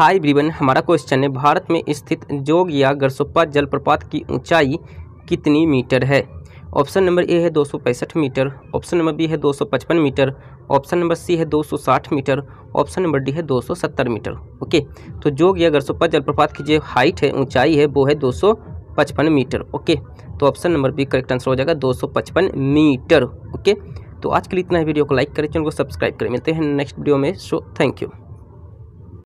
हाय ब्रिवन हमारा क्वेश्चन है भारत में स्थित जोग या गरसोप्पा जलप्रपात की ऊंचाई कितनी मीटर है ऑप्शन नंबर ए है दो मीटर ऑप्शन नंबर बी है 255 मीटर ऑप्शन नंबर सी है 260 मीटर ऑप्शन नंबर डी है 270 मीटर ओके तो जोग या गरसोप्पा जलप्रपात की जो हाइट है ऊंचाई है वो है 255 मीटर ओके तो option number B correct answer हो जाएगा 255 मीटर ओके तो आज के लिए इतना ही वीडियो को लाइक करें चैनल को सब्सक्राइब करें मिलते हैं नेक्स्ट वीडियो में सो थैंक यू